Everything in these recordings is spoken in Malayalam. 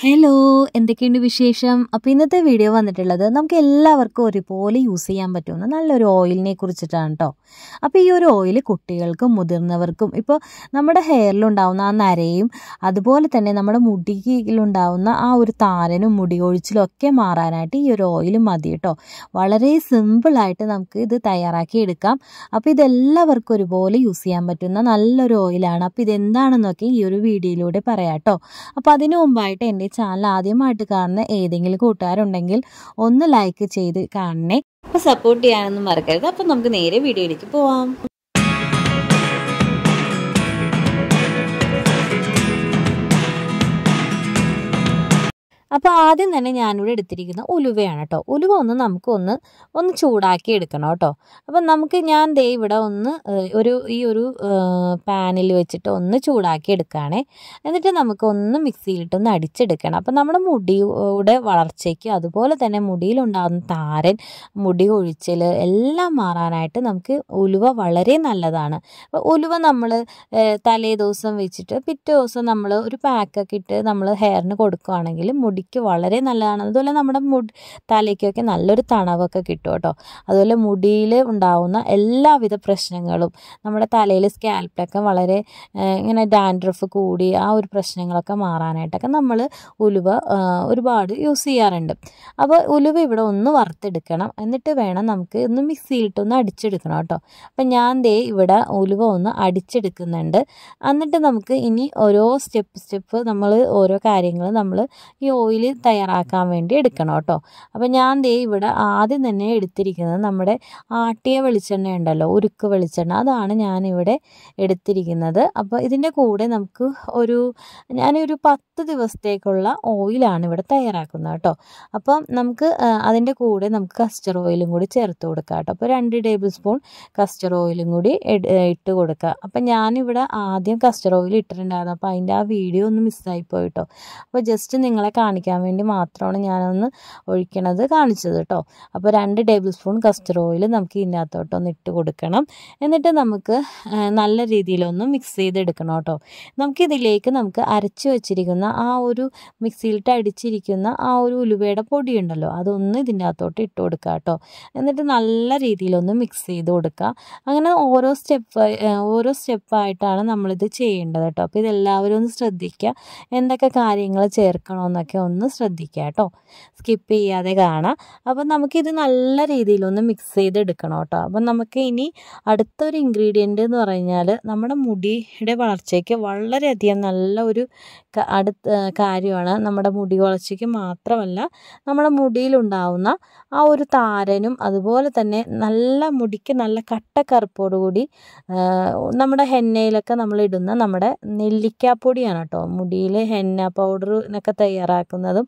ഹലോ എന്തൊക്കെയുണ്ട് വിശേഷം അപ്പോൾ ഇന്നത്തെ വീഡിയോ വന്നിട്ടുള്ളത് നമുക്ക് എല്ലാവർക്കും ഒരുപോലെ യൂസ് ചെയ്യാൻ പറ്റുന്ന നല്ലൊരു ഓയിലിനെ കുറിച്ചിട്ടാണ് കേട്ടോ അപ്പോൾ ഈ ഒരു ഓയിൽ കുട്ടികൾക്കും മുതിർന്നവർക്കും ഇപ്പോൾ നമ്മുടെ ഹെയറിലുണ്ടാവുന്ന ആ നരയും അതുപോലെ തന്നെ നമ്മുടെ മുടിയിലുണ്ടാവുന്ന ആ ഒരു താരനും മുടി ഒഴിച്ചിലും ഒക്കെ മാറാനായിട്ട് ഈ ഒരു ഓയിൽ മതി കേട്ടോ വളരെ സിമ്പിളായിട്ട് നമുക്ക് ഇത് തയ്യാറാക്കി എടുക്കാം അപ്പോൾ ഇതെല്ലാവർക്കും ഒരുപോലെ യൂസ് ചെയ്യാൻ പറ്റുന്ന നല്ലൊരു ഓയിലാണ് അപ്പോൾ ഇതെന്താണെന്നൊക്കെ ഈ ഒരു വീഡിയോയിലൂടെ പറയാം കേട്ടോ അപ്പോൾ അതിനു മുമ്പായിട്ട് എൻ്റെ എൻ്റെ ചാനൽ ആദ്യമായിട്ട് കാണുന്ന ഏതെങ്കിലും കൂട്ടുകാരുണ്ടെങ്കിൽ ഒന്ന് ലൈക്ക് ചെയ്ത് കാണണേ അപ്പോൾ സപ്പോർട്ട് ചെയ്യാനൊന്നും മറക്കരുത് അപ്പോൾ നമുക്ക് നേരെ വീഡിയോയിലേക്ക് പോവാം അപ്പോൾ ആദ്യം തന്നെ ഞാനിവിടെ എടുത്തിരിക്കുന്ന ഉലുവയാണ് കേട്ടോ ഉലുവ ഒന്ന് നമുക്കൊന്ന് ഒന്ന് ചൂടാക്കി എടുക്കണം കേട്ടോ അപ്പം നമുക്ക് ഞാൻ ദേ ഇവിടെ ഒന്ന് ഒരു ഈ ഒരു പാനിൽ വെച്ചിട്ട് ഒന്ന് ചൂടാക്കി എടുക്കുകയാണേ എന്നിട്ട് നമുക്കൊന്ന് മിക്സിയിലിട്ടൊന്ന് അടിച്ചെടുക്കണം അപ്പം നമ്മുടെ മുടിയുടെ വളർച്ചയ്ക്ക് അതുപോലെ തന്നെ മുടിയിലുണ്ടാകുന്ന താരൻ മുടി കൊഴിച്ചിൽ എല്ലാം മാറാനായിട്ട് നമുക്ക് ഉലുവ വളരെ നല്ലതാണ് അപ്പോൾ ഉലുവ നമ്മൾ തലേ ദിവസം വെച്ചിട്ട് പിറ്റേ ദിവസം നമ്മൾ ഒരു പാക്കൊക്കെ ഇട്ട് നമ്മൾ ഹെയറിന് കൊടുക്കുകയാണെങ്കിൽ മുടി തലയ്ക്ക് വളരെ നല്ലതാണ് അതുപോലെ നമ്മുടെ മുടി തലയ്ക്കൊക്കെ നല്ലൊരു തണവൊക്കെ കിട്ടും കേട്ടോ അതുപോലെ മുടിയിൽ ഉണ്ടാവുന്ന എല്ലാവിധ പ്രശ്നങ്ങളും നമ്മുടെ തലയിൽ സ്കാൽപ്പിലൊക്കെ വളരെ ഇങ്ങനെ ഡാൻഡ്രഫ് കൂടി ആ ഒരു പ്രശ്നങ്ങളൊക്കെ മാറാനായിട്ടൊക്കെ നമ്മൾ ഉലുവ ഒരുപാട് യൂസ് ചെയ്യാറുണ്ട് അപ്പോൾ ഉലുവ ഇവിടെ ഒന്ന് വറുത്തെടുക്കണം എന്നിട്ട് വേണം നമുക്ക് ഒന്ന് മിക്സിയിലിട്ടൊന്ന് അടിച്ചെടുക്കണം കേട്ടോ അപ്പം ഞാൻ ദേ ഇവിടെ ഉലുവ ഒന്ന് അടിച്ചെടുക്കുന്നുണ്ട് എന്നിട്ട് നമുക്ക് ഇനി ഓരോ സ്റ്റെപ്പ് സ്റ്റെപ്പ് നമ്മൾ ഓരോ കാര്യങ്ങൾ നമ്മൾ ഈ ഓയിൽ ഓയിൽ തയ്യാറാക്കാൻ വേണ്ടി എടുക്കണം കേട്ടോ അപ്പോൾ ഞാൻ ദേ ഇവിടെ ആദ്യം തന്നെ എടുത്തിരിക്കുന്നത് നമ്മുടെ ആട്ടിയ വെളിച്ചെണ്ണ ഉണ്ടല്ലോ ഉരുക്ക് വെളിച്ചെണ്ണ അതാണ് ഞാനിവിടെ എടുത്തിരിക്കുന്നത് അപ്പോൾ ഇതിൻ്റെ കൂടെ നമുക്ക് ഒരു ഞാനൊരു പത്ത് പത്ത് ദിവസത്തേക്കുള്ള ഓയിലാണ് ഇവിടെ തയ്യാറാക്കുന്നത് കേട്ടോ അപ്പം നമുക്ക് അതിൻ്റെ കൂടെ നമുക്ക് കസ്റ്റർ ഓയിലും കൂടി ചേർത്ത് കൊടുക്കാം കേട്ടോ അപ്പോൾ രണ്ട് ടേബിൾ സ്പൂൺ കസ്റ്റർ ഓയിലും കൂടി ഇട്ട് കൊടുക്കുക അപ്പം ഞാനിവിടെ ആദ്യം കസ്റ്റർ ഓയിൽ ഇട്ടിട്ടുണ്ടായിരുന്നു അപ്പോൾ അതിൻ്റെ ആ വീഡിയോ ഒന്ന് മിസ്സായി പോയിട്ടോ അപ്പോൾ ജസ്റ്റ് നിങ്ങളെ കാണിക്കാൻ വേണ്ടി മാത്രമാണ് ഞാനൊന്ന് ഒഴിക്കണത് കാണിച്ചത് കേട്ടോ അപ്പോൾ രണ്ട് ടേബിൾ സ്പൂൺ കസ്റ്റർ ഓയിൽ നമുക്ക് ഇതിനകത്തോട്ടൊന്ന് ഇട്ട് കൊടുക്കണം എന്നിട്ട് നമുക്ക് നല്ല രീതിയിലൊന്ന് മിക്സ് ചെയ്തെടുക്കണം കേട്ടോ നമുക്കിതിലേക്ക് നമുക്ക് അരച്ച് വെച്ചിരിക്കുന്ന ഇരിക്കുന്ന ആ ഒരു മിക്സിയിലിട്ട് അടിച്ചിരിക്കുന്ന ആ ഒരു ഉലുവയുടെ ഉണ്ടല്ലോ അതൊന്ന് ഇതിൻ്റെ അകത്തോട്ട് ഇട്ട് കൊടുക്കുക കേട്ടോ എന്നിട്ട് നല്ല രീതിയിലൊന്ന് മിക്സ് ചെയ്ത് കൊടുക്കുക അങ്ങനെ ഓരോ സ്റ്റെപ്പ് ഓരോ സ്റ്റെപ്പായിട്ടാണ് നമ്മളിത് ചെയ്യേണ്ടത് കേട്ടോ അപ്പോൾ ഇതെല്ലാവരും ഒന്ന് ശ്രദ്ധിക്കുക എന്തൊക്കെ കാര്യങ്ങൾ ചേർക്കണമെന്നൊക്കെ ഒന്ന് ശ്രദ്ധിക്കുക കേട്ടോ സ്കിപ്പ് ചെയ്യാതെ കാണാം അപ്പം നമുക്കിത് നല്ല രീതിയിലൊന്ന് മിക്സ് ചെയ്തെടുക്കണം കേട്ടോ അപ്പം നമുക്ക് ഇനി അടുത്തൊരു ഇൻഗ്രീഡിയൻ്റ് എന്ന് പറഞ്ഞാൽ നമ്മുടെ മുടിയുടെ വളർച്ചയ്ക്ക് വളരെയധികം നല്ല ഒരു അടുത്ത കാര്യമാണ് നമ്മുടെ മുടി വളർച്ചയ്ക്ക് മാത്രമല്ല നമ്മുടെ മുടിയിലുണ്ടാവുന്ന ആ ഒരു താരനും അതുപോലെ തന്നെ നല്ല മുടിക്ക് നല്ല കട്ടക്കറുപ്പോടുകൂടി നമ്മുടെ ഹെന്നയിലൊക്കെ നമ്മൾ ഇടുന്ന നമ്മുടെ നെല്ലിക്കാപ്പൊടിയാണ് കേട്ടോ മുടിയിൽ ഹെന്ന പൗഡറിനൊക്കെ തയ്യാറാക്കുന്നതും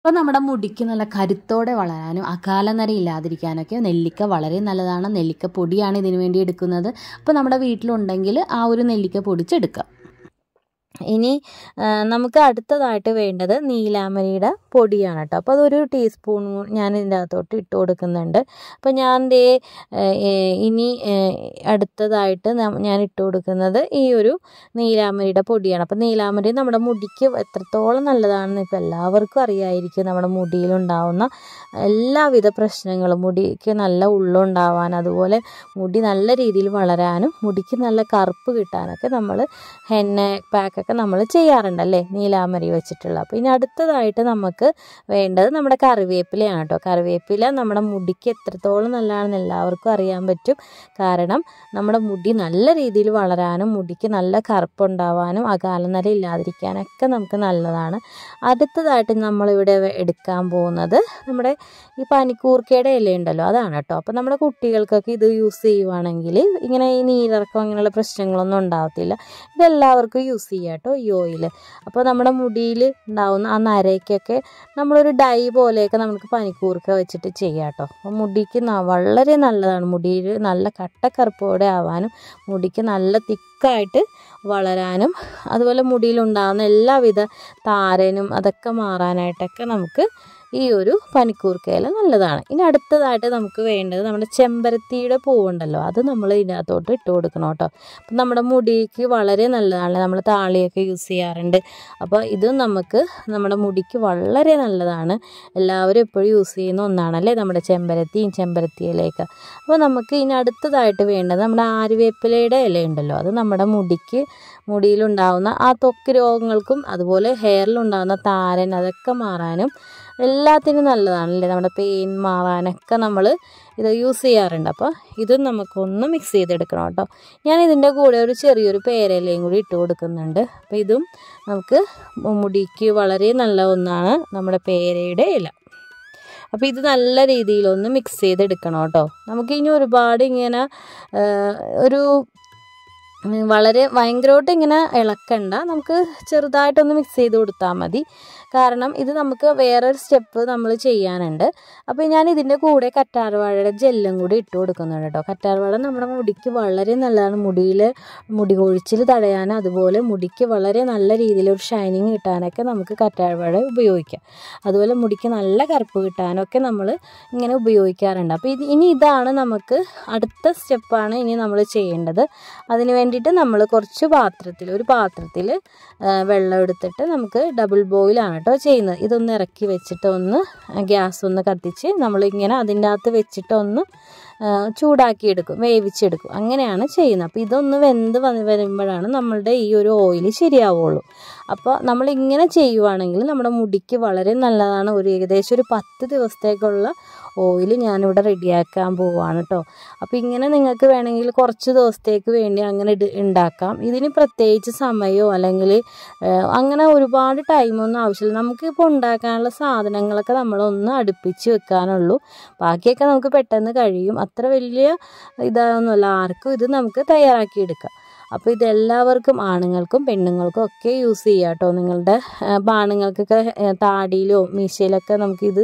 അപ്പോൾ നമ്മുടെ മുടിക്ക് നല്ല കരുത്തോടെ വളരാനും അകാലനര ഇല്ലാതിരിക്കാനൊക്കെ നെല്ലിക്ക വളരെ നല്ലതാണ് നെല്ലിക്ക പൊടിയാണ് ഇതിനു വേണ്ടി എടുക്കുന്നത് അപ്പോൾ നമ്മുടെ വീട്ടിലുണ്ടെങ്കിൽ ആ ഒരു നെല്ലിക്ക പൊടിച്ചെടുക്കാം ഇനി നമുക്ക് അടുത്തതായിട്ട് വേണ്ടത് നീലാമരിയുടെ പൊടിയാണ് കേട്ടോ അപ്പോൾ അതൊരു ടീസ്പൂൺ ഞാൻ ഇതിൻ്റെ അകത്തോട്ട് ഇട്ട് കൊടുക്കുന്നുണ്ട് അപ്പോൾ ഞാൻ ദേ ഇനി അടുത്തതായിട്ട് ഞാൻ ഇട്ട് കൊടുക്കുന്നത് ഈ ഒരു നീലാമരിയുടെ പൊടിയാണ് അപ്പോൾ നീലാമരി നമ്മുടെ മുടിക്ക് എത്രത്തോളം നല്ലതാണെന്ന് ഇപ്പോൾ എല്ലാവർക്കും അറിയായിരിക്കും നമ്മുടെ മുടിയിലുണ്ടാവുന്ന എല്ലാവിധ പ്രശ്നങ്ങളും മുടിക്ക് നല്ല ഉള്ളുണ്ടാവാൻ അതുപോലെ മുടി നല്ല രീതിയിൽ വളരാനും മുടിക്ക് നല്ല കറുപ്പ് കിട്ടാനൊക്കെ നമ്മൾ ഹെന്ന പാക്കൊക്കെ ഒക്കെ നമ്മൾ ചെയ്യാറുണ്ടല്ലേ നീലാമരി വെച്ചിട്ടുള്ള അപ്പോൾ ഇനി അടുത്തതായിട്ട് നമുക്ക് വേണ്ടത് നമ്മുടെ കറിവേപ്പിലയാണ് കേട്ടോ കറിവേപ്പില നമ്മുടെ മുടിക്ക് എത്രത്തോളം നല്ലതാണെന്ന് എല്ലാവർക്കും അറിയാൻ പറ്റും കാരണം നമ്മുടെ മുടി നല്ല രീതിയിൽ വളരാനും മുടിക്ക് നല്ല കറുപ്പുണ്ടാവാനും അകാലനര ഇല്ലാതിരിക്കാനൊക്കെ നമുക്ക് നല്ലതാണ് അടുത്തതായിട്ട് നമ്മളിവിടെ എടുക്കാൻ പോകുന്നത് നമ്മുടെ ഈ പനിക്കൂർക്കയുടെ ഇലയുണ്ടല്ലോ അതാണ് കേട്ടോ അപ്പോൾ നമ്മുടെ കുട്ടികൾക്കൊക്കെ ഇത് യൂസ് ചെയ്യുവാണെങ്കിൽ ഇങ്ങനെ ഈ നീരിറക്കം അങ്ങനെയുള്ള പ്രശ്നങ്ങളൊന്നും ഉണ്ടാവത്തില്ല ഇതെല്ലാവർക്കും യൂസ് ചെയ്യാം കേട്ടോ ഈ ഓയിൽ അപ്പോൾ നമ്മുടെ മുടിയിൽ ഉണ്ടാവുന്ന ആ നരയ്ക്കൊക്കെ നമ്മളൊരു ഡൈ പോലെയൊക്കെ നമുക്ക് പനിക്കൂർക്ക വെച്ചിട്ട് ചെയ്യാം കേട്ടോ അപ്പോൾ മുടിക്ക് വളരെ നല്ലതാണ് മുടിയിൽ നല്ല കട്ടക്കറുപ്പോടെ ആവാനും മുടിക്ക് നല്ല തിക്കായിട്ട് വളരാനും അതുപോലെ മുടിയിലുണ്ടാകുന്ന എല്ലാവിധ താരനും അതൊക്കെ മാറാനായിട്ടൊക്കെ നമുക്ക് ഈ ഒരു പനിക്കൂർക്കയില നല്ലതാണ് ഇനി അടുത്തതായിട്ട് നമുക്ക് വേണ്ടത് നമ്മുടെ ചെമ്പരത്തിയുടെ പൂവുണ്ടല്ലോ അത് നമ്മൾ ഇതിനകത്തോട്ട് ഇട്ട് കൊടുക്കണം കേട്ടോ അപ്പം നമ്മുടെ മുടിക്ക് വളരെ നല്ലതാണ് നമ്മൾ താളിയൊക്കെ യൂസ് ചെയ്യാറുണ്ട് അപ്പോൾ ഇതും നമുക്ക് നമ്മുടെ മുടിക്ക് വളരെ നല്ലതാണ് എല്ലാവരും എപ്പോഴും യൂസ് ചെയ്യുന്ന ഒന്നാണല്ലേ നമ്മുടെ ചെമ്പരത്തിയും ചെമ്പരത്തി ഇലയൊക്കെ അപ്പോൾ നമുക്ക് ഇനി അടുത്തതായിട്ട് വേണ്ടത് നമ്മുടെ ആര്യവേപ്പിലയുടെ ഇലയുണ്ടല്ലോ അത് നമ്മുടെ മുടിക്ക് മുടിയിലുണ്ടാവുന്ന ആ തൊക്ക് രോഗങ്ങൾക്കും അതുപോലെ ഹെയറിലുണ്ടാകുന്ന താരൻ അതൊക്കെ മാറാനും എല്ലാത്തിനും നല്ലതാണല്ലേ നമ്മുടെ പെയിൻ മാറാനൊക്കെ നമ്മൾ ഇത് യൂസ് ചെയ്യാറുണ്ട് അപ്പോൾ ഇതും നമുക്കൊന്ന് മിക്സ് ചെയ്തെടുക്കണം കേട്ടോ ഞാൻ ഇതിൻ്റെ കൂടെ ഒരു ചെറിയൊരു പേരയിലയും കൂടി ഇട്ട് കൊടുക്കുന്നുണ്ട് അപ്പോൾ ഇതും നമുക്ക് മുടിക്ക് വളരെ നല്ല ഒന്നാണ് നമ്മുടെ പേരയുടെ ഇല അപ്പോൾ ഇത് നല്ല രീതിയിലൊന്ന് മിക്സ് ചെയ്തെടുക്കണം കേട്ടോ നമുക്ക് ഇനി ഒരുപാട് ഇങ്ങനെ ഒരു വളരെ ഭയങ്കരമായിട്ട് ഇങ്ങനെ ഇളക്കണ്ട നമുക്ക് ചെറുതായിട്ടൊന്ന് മിക്സ് ചെയ്ത് കൊടുത്താൽ മതി കാരണം ഇത് നമുക്ക് വേറൊരു സ്റ്റെപ്പ് നമ്മൾ ചെയ്യാനുണ്ട് അപ്പോൾ ഞാൻ ഇതിൻ്റെ കൂടെ കറ്റാർവാഴയുടെ ജെല്ലും കൂടി ഇട്ട് കൊടുക്കുന്നുണ്ട് കേട്ടോ കറ്റാർവാഴ നമ്മുടെ മുടിക്ക് വളരെ നല്ലതാണ് മുടിയിൽ മുടി കൊഴിച്ചിൽ തടയാൻ അതുപോലെ മുടിക്ക് വളരെ നല്ല രീതിയിൽ ഒരു ഷൈനിങ് കിട്ടാനൊക്കെ നമുക്ക് കറ്റാർവാഴ ഉപയോഗിക്കാം അതുപോലെ മുടിക്ക് നല്ല കറുപ്പ് കിട്ടാനൊക്കെ നമ്മൾ ഇങ്ങനെ ഉപയോഗിക്കാറുണ്ട് അപ്പോൾ ഇത് ഇനി ഇതാണ് നമുക്ക് അടുത്ത സ്റ്റെപ്പാണ് ഇനി നമ്മൾ ചെയ്യേണ്ടത് അതിന് വേണ്ടിയിട്ട് നമ്മൾ കുറച്ച് പാത്രത്തിൽ ഒരു പാത്രത്തിൽ വെള്ളം എടുത്തിട്ട് നമുക്ക് ഡബിൾ ബോയിലാണ് കേട്ടോ ചെയ്യുന്നത് ഇതൊന്ന് ഇറക്കി വെച്ചിട്ട് ഒന്ന് ഗ്യാസ് ഒന്ന് കത്തിച്ച് നമ്മളിങ്ങനെ അതിൻ്റെ അകത്ത് വെച്ചിട്ട് ഒന്ന് ചൂടാക്കിയെടുക്കും വേവിച്ചെടുക്കും അങ്ങനെയാണ് ചെയ്യുന്നത് അപ്പോൾ ഇതൊന്ന് വെന്ത് വന്ന് വരുമ്പോഴാണ് നമ്മളുടെ ഈ ഒരു ഓയിൽ ശരിയാവുള്ളൂ അപ്പോൾ നമ്മൾ ഇങ്ങനെ ചെയ്യുവാണെങ്കിൽ നമ്മുടെ മുടിക്ക് വളരെ നല്ലതാണ് ഒരു ഏകദേശം ഒരു പത്ത് ദിവസത്തേക്കുള്ള ഓയിൽ ഞാനിവിടെ റെഡിയാക്കാൻ പോവുകയാണ് കേട്ടോ അപ്പോൾ ഇങ്ങനെ നിങ്ങൾക്ക് വേണമെങ്കിൽ കുറച്ച് ദിവസത്തേക്ക് വേണ്ടി അങ്ങനെ ഉണ്ടാക്കാം ഇതിന് പ്രത്യേകിച്ച് സമയമോ അല്ലെങ്കിൽ അങ്ങനെ ഒരുപാട് ടൈമൊന്നും ആവശ്യമില്ല നമുക്കിപ്പോൾ ഉണ്ടാക്കാനുള്ള സാധനങ്ങളൊക്കെ നമ്മളൊന്ന് അടുപ്പിച്ച് വെക്കാനുള്ളൂ ബാക്കിയൊക്കെ നമുക്ക് പെട്ടെന്ന് കഴിയും അത്ര വലിയ ഇതാണെന്നല്ല ആർക്കും ഇത് നമുക്ക് തയ്യാറാക്കിയെടുക്കാം അപ്പോൾ ഇതെല്ലാവർക്കും ആണുങ്ങൾക്കും പെണ്ണുങ്ങൾക്കും ഒക്കെ യൂസ് ചെയ്യുക കേട്ടോ നിങ്ങളുടെ അപ്പോൾ ആണുങ്ങൾക്കൊക്കെ താടിയിലോ മീശയിലൊക്കെ നമുക്കിത്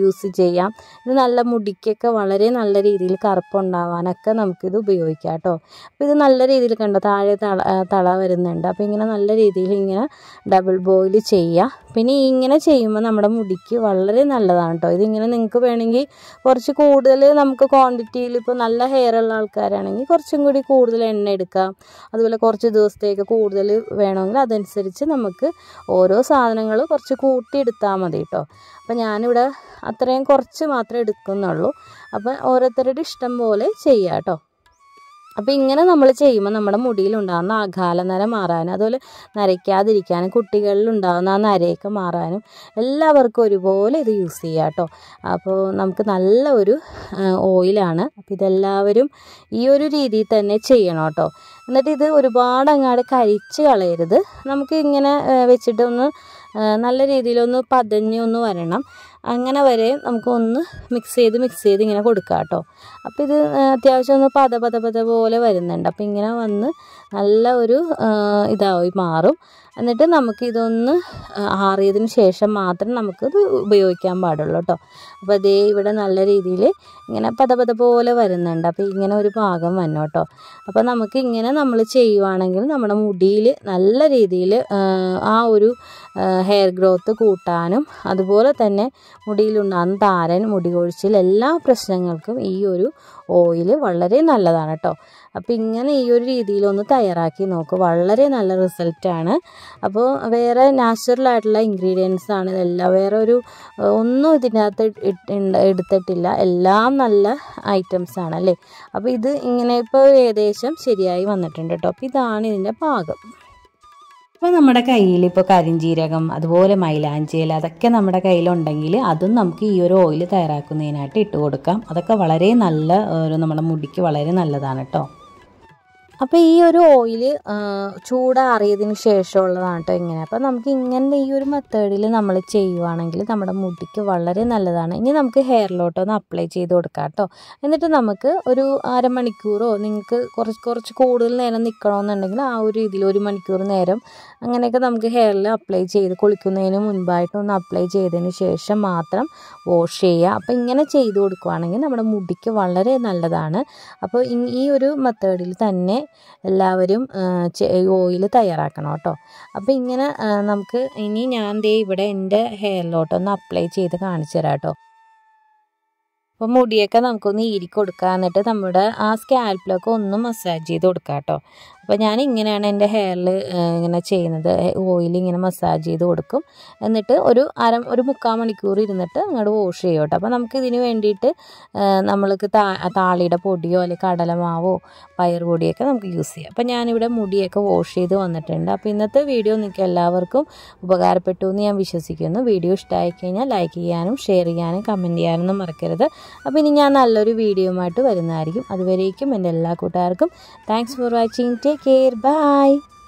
യൂസ് ചെയ്യാം ഇത് നല്ല മുടിക്കൊക്കെ വളരെ നല്ല രീതിയിൽ കറുപ്പുണ്ടാവാനൊക്കെ നമുക്കിത് ഉപയോഗിക്കാം കേട്ടോ അപ്പോൾ ഇത് നല്ല രീതിയിൽ കണ്ടോ താഴെ തള തള വരുന്നുണ്ട് അപ്പോൾ ഇങ്ങനെ നല്ല രീതിയിൽ ഇങ്ങനെ ഡബിൾ ബോയിൽ ചെയ്യുക പിന്നെ ഇങ്ങനെ ചെയ്യുമ്പോൾ നമ്മുടെ മുടിക്ക് വളരെ നല്ലതാണ് കേട്ടോ ഇതിങ്ങനെ നിങ്ങൾക്ക് വേണമെങ്കിൽ കുറച്ച് കൂടുതൽ നമുക്ക് ക്വാണ്ടിറ്റിയിൽ ഇപ്പോൾ നല്ല ഹെയർ ഉള്ള ആൾക്കാരാണെങ്കിൽ കുറച്ചും കൂടി കൂടുതൽ എണ്ണ എടുക്കാം അതുപോലെ കുറച്ച് ദിവസത്തേക്ക് കൂടുതൽ വേണമെങ്കിൽ അതനുസരിച്ച് നമുക്ക് ഓരോ സാധനങ്ങൾ കുറച്ച് കൂട്ടിയെടുത്താൽ മതി കേട്ടോ അപ്പം ഞാനിവിടെ അത്രയും കുറച്ച് മാത്രമേ എടുക്കുന്നുള്ളൂ അപ്പം ഓരോരുത്തരുടെ ഇഷ്ടം പോലെ ചെയ്യാം കേട്ടോ അപ്പോൾ ഇങ്ങനെ നമ്മൾ ചെയ്യുമ്പോൾ നമ്മുടെ മുടിയിലുണ്ടാകുന്ന അകാല നര മാറാനും അതുപോലെ നരയ്ക്കാതിരിക്കാനും കുട്ടികളിൽ ഉണ്ടാകുന്ന ആ നരയൊക്കെ മാറാനും എല്ലാവർക്കും ഒരുപോലെ ഇത് യൂസ് ചെയ്യാം കേട്ടോ അപ്പോൾ നമുക്ക് നല്ല ഒരു ഓയിലാണ് അപ്പോൾ ഇതെല്ലാവരും ഈ ഒരു രീതിയിൽ തന്നെ ചെയ്യണം കേട്ടോ എന്നിട്ട് ഇത് ഒരുപാട് അങ്ങാട് കരിച്ച് കളയരുത് നമുക്ക് ഇങ്ങനെ വെച്ചിട്ടൊന്ന് നല്ല രീതിയിലൊന്ന് പതഞ്ഞൊന്ന് വരണം അങ്ങനെ വരെ നമുക്ക് ഒന്ന് മിക്സ് ചെയ്ത് മിക്സ് ചെയ്ത് ഇങ്ങനെ കൊടുക്കുക കേട്ടോ അപ്പോൾ ഇത് അത്യാവശ്യം ഒന്ന് പത പത പത പോലെ വരുന്നുണ്ട് അപ്പോൾ ഇങ്ങനെ വന്ന് നല്ല ഒരു ഇതായി മാറും എന്നിട്ട് നമുക്ക് ഇതൊന്ന് ആറിയതിന് ശേഷം മാത്രം നമുക്കിത് ഉപയോഗിക്കാൻ പാടുള്ളൂ കേട്ടോ അപ്പോൾ അതേ ഇവിടെ നല്ല രീതിയിൽ ഇങ്ങനെ പത പത പോലെ വരുന്നുണ്ട് അപ്പോൾ ഇങ്ങനെ ഒരു പാകം വന്നു കേട്ടോ അപ്പോൾ നമുക്ക് ഇങ്ങനെ നമ്മൾ ചെയ്യുവാണെങ്കിൽ നമ്മുടെ മുടിയിൽ നല്ല രീതിയിൽ ആ ഒരു ഹെയർ ഗ്രോത്ത് കൂട്ടാനും അതുപോലെ തന്നെ മുടിയിലുണ്ട് അന്താരൻ മുടി കൊഴിച്ചിൽ എല്ലാ പ്രശ്നങ്ങൾക്കും ഈ ഒരു ഓയിൽ വളരെ നല്ലതാണ് കേട്ടോ അപ്പോൾ ഇങ്ങനെ ഈ ഒരു രീതിയിലൊന്ന് തയ്യാറാക്കി നോക്കുക വളരെ നല്ല റിസൾട്ടാണ് അപ്പോൾ വേറെ ആയിട്ടുള്ള ഇൻഗ്രീഡിയൻസ് ആണ് ഇതെല്ലാം വേറെ ഒരു ഒന്നും ഇതിനകത്ത് എടുത്തിട്ടില്ല എല്ലാം നല്ല ഐറ്റംസ് ആണ് അല്ലേ അപ്പോൾ ഇത് ഇങ്ങനെ ഇപ്പോൾ ഏകദേശം ശരിയായി വന്നിട്ടുണ്ട് കേട്ടോ അപ്പോൾ ഇതാണ് ഇതിൻ്റെ പാകം അപ്പോൾ നമ്മുടെ കയ്യിൽ ഇപ്പോൾ കരിഞ്ചീരകം അതുപോലെ മൈലാഞ്ചിയില അതൊക്കെ നമ്മുടെ കയ്യിലുണ്ടെങ്കിൽ അതും നമുക്ക് ഈ ഒരു ഓയിൽ തയ്യാറാക്കുന്നതിനായിട്ട് ഇട്ട് കൊടുക്കാം അതൊക്കെ വളരെ നല്ല ഒരു നമ്മുടെ മുടിക്ക് വളരെ നല്ലതാണ് കേട്ടോ അപ്പോൾ ഈ ഒരു ഓയിൽ ചൂടാറിയതിന് ശേഷമുള്ളതാണ് കേട്ടോ ഇങ്ങനെ അപ്പോൾ നമുക്ക് ഇങ്ങനെ ഈ ഒരു മെത്തേഡിൽ നമ്മൾ ചെയ്യുവാണെങ്കിൽ നമ്മുടെ മുടിക്ക് വളരെ നല്ലതാണ് ഇനി നമുക്ക് ഹെയറിലോട്ട് ഒന്ന് അപ്ലൈ ചെയ്ത് കൊടുക്കാം കേട്ടോ എന്നിട്ട് നമുക്ക് ഒരു അരമണിക്കൂറോ നിങ്ങൾക്ക് കുറച്ച് കുറച്ച് കൂടുതൽ നേരം നിൽക്കണമെന്നുണ്ടെങ്കിൽ ആ ഒരു ഇതിൽ ഒരു മണിക്കൂർ നേരം അങ്ങനെയൊക്കെ നമുക്ക് ഹെയറിൽ അപ്ലൈ ചെയ്ത് കുളിക്കുന്നതിന് മുൻപായിട്ട് ഒന്ന് അപ്ലൈ ചെയ്തതിന് ശേഷം മാത്രം വാഷ് ചെയ്യുക അപ്പോൾ ഇങ്ങനെ ചെയ്ത് കൊടുക്കുകയാണെങ്കിൽ നമ്മുടെ മുടിക്ക് വളരെ നല്ലതാണ് അപ്പോൾ ഈ ഒരു മെത്തേഡിൽ തന്നെ എല്ലാവരും ഓയിൽ തയ്യാറാക്കണം കേട്ടോ അപ്പോൾ ഇങ്ങനെ നമുക്ക് ഇനി ഞാൻ ദേ ഇവിടെ എൻ്റെ ഹെയറിലോട്ടൊന്ന് അപ്ലൈ ചെയ്ത് കാണിച്ചു തരാം കേട്ടോ അപ്പോൾ മുടിയൊക്കെ നമുക്കൊന്ന് ഈരി കൊടുക്കുക എന്നിട്ട് നമ്മുടെ ആ സ്കാൽപ്പിലൊക്കെ ഒന്ന് മസാജ് ചെയ്ത് കൊടുക്കാം കേട്ടോ അപ്പോൾ ഞാൻ ഇങ്ങനെയാണ് എൻ്റെ ഹെയറിൽ ഇങ്ങനെ ചെയ്യുന്നത് ഓയിൽ ഇങ്ങനെ മസാജ് ചെയ്ത് കൊടുക്കും എന്നിട്ട് ഒരു അര ഒരു മുക്കാൽ മണിക്കൂർ ഇരുന്നിട്ട് അങ്ങോട്ട് വാഷ് ചെയ്യും കേട്ടോ അപ്പോൾ നമുക്ക് ഇതിന് വേണ്ടിയിട്ട് നമ്മൾക്ക് താ താളിയുടെ പൊടിയോ അല്ലെങ്കിൽ കടലമാവോ പയർ പൊടിയൊക്കെ നമുക്ക് യൂസ് ചെയ്യാം അപ്പോൾ ഞാനിവിടെ മുടിയൊക്കെ വാഷ് ചെയ്ത് വന്നിട്ടുണ്ട് അപ്പോൾ ഇന്നത്തെ വീഡിയോ നിങ്ങൾക്ക് എല്ലാവർക്കും ഉപകാരപ്പെട്ടു എന്ന് ഞാൻ വിശ്വസിക്കുന്നു വീഡിയോ ഇഷ്ടമായി കഴിഞ്ഞാൽ ലൈക്ക് ചെയ്യാനും ഷെയർ ചെയ്യാനും കമൻറ്റ് ചെയ്യാനൊന്നും മറക്കരുത് അപ്പോൾ ഇനി ഞാൻ നല്ലൊരു വീഡിയോ വീഡിയോയുമായിട്ട് വരുന്നതായിരിക്കും അതുവരേക്കും എൻ്റെ എല്ലാ കൂട്ടുകാർക്കും thanks for watching take take care. Bye.